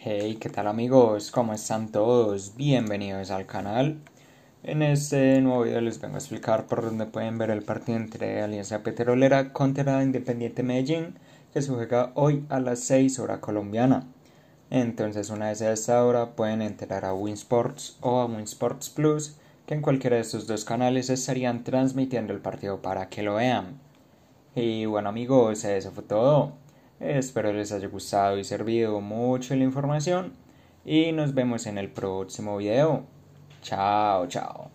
Hey, ¿qué tal amigos? ¿Cómo están todos? Bienvenidos al canal. En este nuevo video les vengo a explicar por dónde pueden ver el partido entre Alianza Petrolera contra Independiente Medellín, que se juega hoy a las 6 hora colombiana. Entonces, una vez a esta hora pueden entrar a Winsports o a Winsports Plus, que en cualquiera de estos dos canales estarían transmitiendo el partido para que lo vean. Y bueno amigos, eso fue todo. Espero les haya gustado y servido mucho la información y nos vemos en el próximo video. Chao, chao.